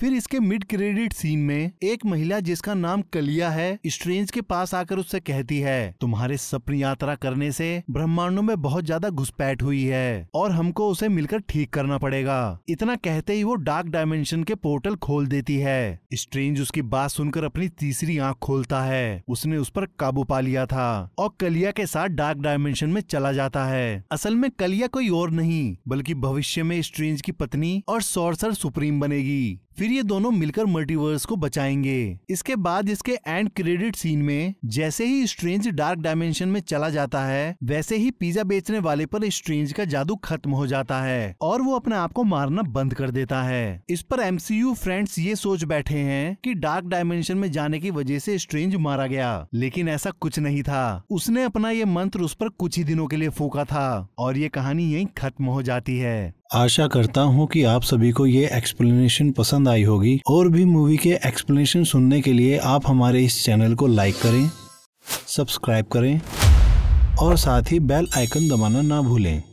फिर इसके mid credit scene में एक महिला जिसका नाम कलिया है स्ट्रेंज के पास आकर उससे कहती है तुम्हारे सप्न यात्रा करने से ब्रह्मांडों में बहुत ज्यादा घुसपैठ हुई है और हमको उसे मिलकर ठीक करना पड़ेगा इतना कहते ही वो डार्क डायमेंशन के पोर्टल खोल देती है स्ट्रेंज उसकी बात सुनकर अपनी तीसरी आंख खोलता है उसने उस पर काबू पा लिया था और कलिया के साथ डार्क डायमेंशन में चला जाता है असल में कलिया कोई और नहीं बल्कि भविष्य में स्ट्रेंज की पत्नी और सोर्सर सुप्रीम बनेगी फिर ये दोनों मिलकर मल्टीवर्स को बचाएंगे इसके बाद इसके एंड क्रेडिट सीन में जैसे ही स्ट्रेंज डार्क डायमेंशन में चला जाता है वैसे ही पिज्जा बेचने वाले पर स्ट्रेंज का जादू खत्म हो जाता है और वो अपने आप को मारना बंद कर देता है इस पर एमसीयू फ्रेंड्स ये सोच बैठे हैं कि डार्क डायमेंशन में जाने की वजह से स्ट्रेंज मारा गया लेकिन ऐसा कुछ नहीं था उसने अपना ये मंत्र उस पर कुछ ही दिनों के लिए फूका था और ये कहानी यही खत्म हो जाती है आशा करता हूँ कि आप सभी को ये एक्सप्लेनेशन पसंद आई होगी और भी मूवी के एक्सप्लेनेशन सुनने के लिए आप हमारे इस चैनल को लाइक करें सब्सक्राइब करें और साथ ही बेल आइकन दबाना ना भूलें